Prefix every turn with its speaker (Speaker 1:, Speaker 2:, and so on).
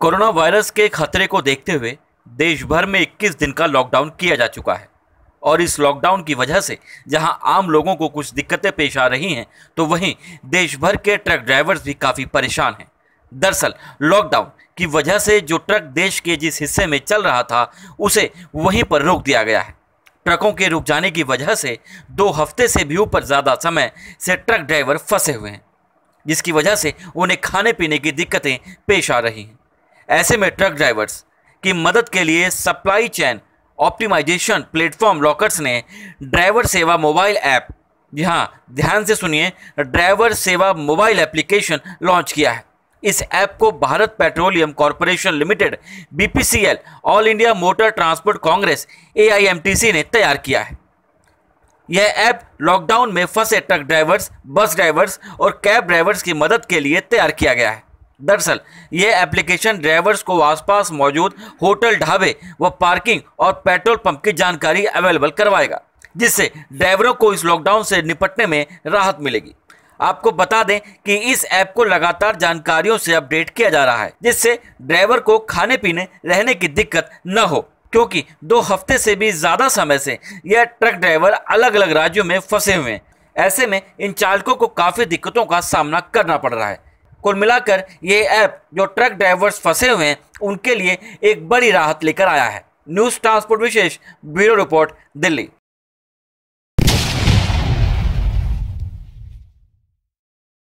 Speaker 1: corona virus के खतरे को देखते हुए देश भर में 21 दिन का लॉकडाउन किया जा चुका है और इस लॉकडाउन की वजह से जहां आम लोगों को कुछ दिक्कतें पेश आ रही हैं तो वहीं देश भर के ट्रक ड्राइवर्स भी काफ़ी परेशान हैं दरअसल लॉकडाउन की वजह से जो ट्रक देश के जिस हिस्से में चल रहा था उसे वहीं पर रोक दिया गया है ट्रकों के रुक जाने की वजह से दो हफ्ते से भी ऊपर ज़्यादा समय से ट्रक ड्राइवर फंसे हुए हैं जिसकी वजह से उन्हें खाने पीने की दिक्कतें पेश आ रही हैं ऐसे में ट्रक ड्राइवर्स की मदद के लिए सप्लाई चैन ऑप्टिमाइजेशन प्लेटफॉर्म लॉकर्स ने ड्राइवर सेवा मोबाइल ऐप यहाँ ध्यान से सुनिए driver Seva mobile application launch किया है इस ऐप को Bharat petroleum corporation limited BPCL all India motor transport congress ए ने तैयार किया है यह ऐप लॉकडाउन में फंसे ट्रक ड्राइवर्स बस ड्राइवर्स और कैब ड्राइवर्स की मदद के लिए तैयार किया गया है दरअसल ये एप्लीकेशन ड्राइवर्स को आसपास मौजूद होटल ढाबे व पार्किंग और पेट्रोल पंप की जानकारी अवेलेबल करवाएगा जिससे ड्राइवरों को इस लॉकडाउन से निपटने में राहत मिलेगी आपको बता दें कि इस ऐप को लगातार जानकारियों से अपडेट किया जा रहा है जिससे ड्राइवर को खाने पीने रहने की दिक्कत न हो क्योंकि दो हफ्ते से भी ज़्यादा समय से यह ट्रक ड्राइवर अलग अलग राज्यों में फंसे हुए हैं ऐसे में इन चालकों को काफ़ी दिक्कतों का सामना करना पड़ रहा है कुल मिलाकर ये ऐप जो ट्रक ड्राइवर्स फंसे हुए हैं उनके लिए एक बड़ी राहत लेकर आया है न्यूज़ ट्रांसपोर्ट विशेष ब्यूरो रिपोर्ट दिल्ली